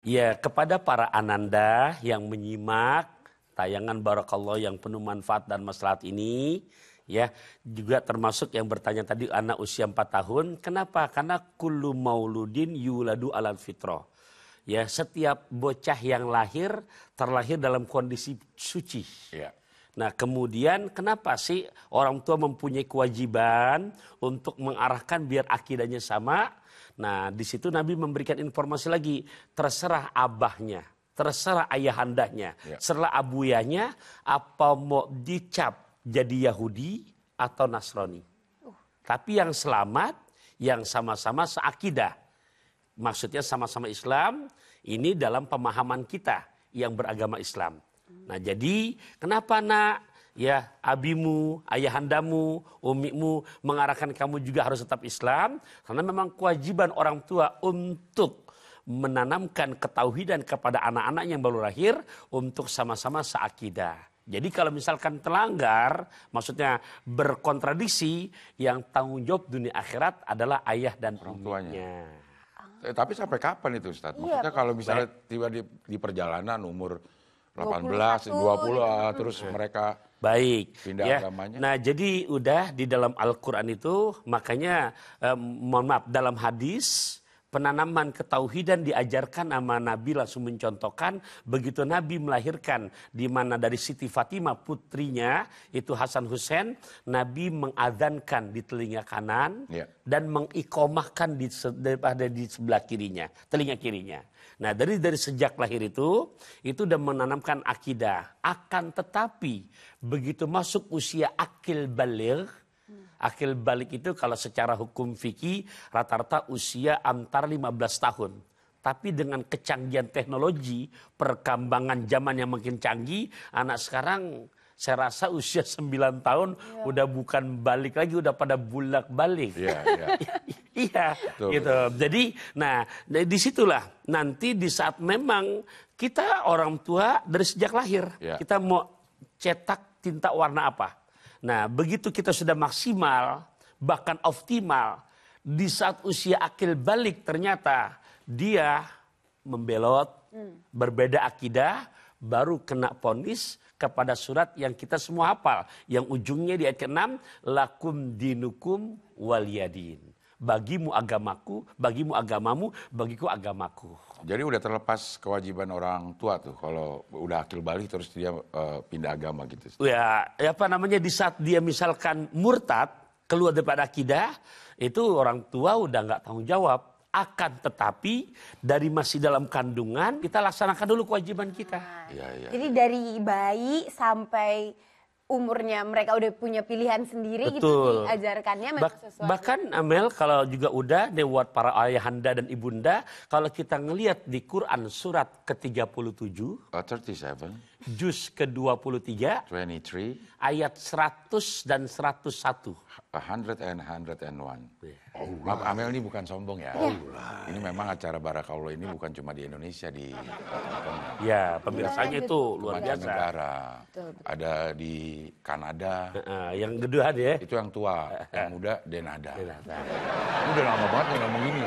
Ya, kepada para ananda yang menyimak tayangan Barakallah yang penuh manfaat dan maslahat ini, ya, juga termasuk yang bertanya tadi anak usia 4 tahun, kenapa? Karena kullu mauludin yuladu alal fitrah. Ya, setiap bocah yang lahir terlahir dalam kondisi suci. Ya. Nah, kemudian kenapa sih orang tua mempunyai kewajiban untuk mengarahkan biar akidahnya sama? Nah, di situ Nabi memberikan informasi lagi, terserah abahnya, terserah ayahandanya, ya. serlah abuyanya apa mau dicap jadi Yahudi atau Nasrani. Uh. Tapi yang selamat yang sama-sama seakidah. Maksudnya sama-sama Islam, ini dalam pemahaman kita yang beragama Islam. Nah jadi kenapa nak? Ya abimu, ayahandamu, umimu mengarahkan kamu juga harus tetap Islam. Karena memang kewajiban orang tua untuk menanamkan ketauhidan kepada anak-anak yang baru lahir untuk sama-sama seakidah. Jadi kalau misalkan terlanggar, maksudnya berkontradiksi, yang tanggung jawab dunia akhirat adalah ayah dan orang tuanya. Ah. Eh, tapi sampai kapan itu Ustaz? Iya, maksudnya kalau misalnya tiba di perjalanan umur 18, 20, 20 terus hmm. mereka Baik. Pindah ya. agamanya. Nah, jadi udah di dalam Al-Qur'an itu makanya eh, mohon maaf dalam hadis penanaman ketauhidan diajarkan sama Nabi langsung mencontohkan begitu Nabi melahirkan di mana dari Siti Fatimah putrinya itu Hasan Husain Nabi mengadankan di telinga kanan ya. dan mengikomahkan di daripada di sebelah kirinya telinga kirinya nah dari dari sejak lahir itu itu sudah menanamkan akidah akan tetapi begitu masuk usia akil baligh. Akil balik itu kalau secara hukum fikih rata-rata usia antar 15 tahun. Tapi dengan kecanggihan teknologi, perkembangan zaman yang makin canggih, anak sekarang saya rasa usia 9 tahun ya. udah bukan balik lagi, udah pada bulak balik. Iya, iya. iya gitu. Jadi, nah, nah disitulah nanti di saat memang kita orang tua dari sejak lahir, ya. kita mau cetak tinta warna apa? Nah, begitu kita sudah maksimal, bahkan optimal, di saat usia akil balik ternyata dia membelot, hmm. berbeda akidah, baru kena ponis kepada surat yang kita semua hafal. Yang ujungnya di ayat ke-6, lakum dinukum waliyadin. Bagimu agamaku, bagimu agamamu, bagiku agamaku. Jadi udah terlepas kewajiban orang tua tuh kalau udah akil balik terus dia uh, pindah agama gitu. Ya, ya, apa namanya di saat dia misalkan murtad keluar daripada akidah itu orang tua udah nggak tanggung jawab. Akan tetapi dari masih dalam kandungan kita laksanakan dulu kewajiban kita. Nah, ya, ya. Jadi dari bayi sampai umurnya mereka udah punya pilihan sendiri gitu Betul. gitu diajarkannya ba sesuatu. Bahkan Amel kalau juga udah buat para ayahanda dan ibunda kalau kita ngelihat di Quran surat ke-37 uh, 37 juz ke-23 23 ayat 100 dan 101 100 and 101 yeah. Oh, Maaf Amel ini bukan sombong ya. Oh, Ini memang acara Barakallah ini bukan cuma di Indonesia di Ya, pemirsanya iya, itu luar biasa. negara. Ada di Kanada. Uh, yang kedua ya. Itu yang tua, yang muda Denada. Denada. Ini udah lama banget ngomong ini.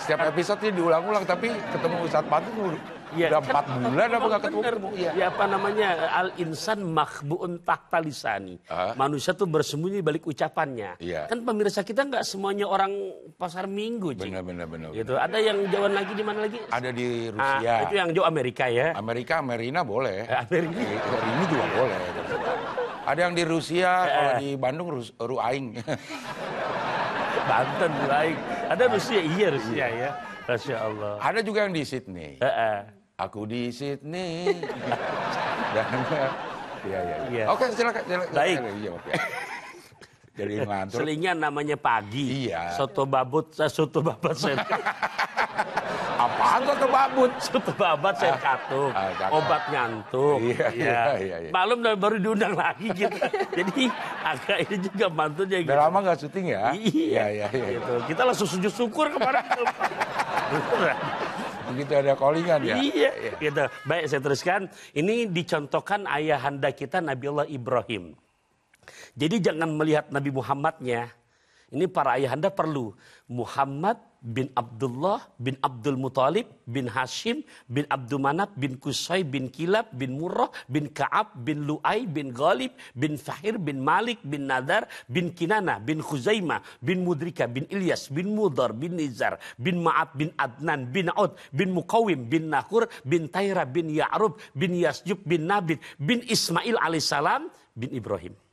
Setiap episode ini diulang-ulang tapi ketemu Ustadz Pantu Ya, Udah empat kan, bulan apa nggak ketemu? Bener, ya. ya apa namanya al insan makhbuun tahta lisani. Uh. Manusia tuh bersembunyi balik ucapannya. Ya. Kan pemirsa kita nggak semuanya orang pasar minggu, cik. Benar benar benar. Gitu. Ada yang jauh lagi di mana lagi? Ada di ah, Rusia. Ah, itu yang jauh Amerika ya. Amerika, Amerina boleh. Eh, Amerika. Ini juga boleh. Ada yang di Rusia, eh. kalau di Bandung Rus Ruaing. Banten Ruaing. Ada ah. Rusia, iya Rusia iya. ya. Masya Allah. Ada juga yang di Sydney. Uh -uh. Aku di Sydney. Dan ya ya, Ya. Oke, silakan, silakan. Baik. Iya, iya oke. Jadi ngelantur. Selingan namanya pagi. Iya. Soto babut, eh, soto babat. Apaan kok terbabut? babat, saya ah, katuk, ah, obat ngantuk. Iya iya. iya, iya, iya, Malam dan baru diundang lagi gitu. Jadi agak ini juga mantunya gitu. gak syuting ya? Iya. iya, iya, iya. Gitu. Kita langsung sujud syukur kepada begitu ada callingan ya. Iya, iya. Gitu. Baik saya teruskan. Ini dicontohkan ayahanda kita Nabi Allah Ibrahim. Jadi jangan melihat Nabi Muhammadnya. Ini para ayahanda perlu Muhammad bin Abdullah bin Abdul Muthalib bin Hashim bin Abdul Manaf bin Kusai bin Kilab bin Murrah bin Ka'ab bin Lu'ai bin Ghalib bin Fahir bin Malik bin Nadar bin Kinana bin Khuzaimah bin Mudrika bin Ilyas bin Mudar bin Nizar bin Ma'ab bin Adnan bin Aud bin Mukawim bin Nahur bin Taira bin Ya'rub bin Yasjub bin Nabit bin Ismail alaihissalam bin Ibrahim.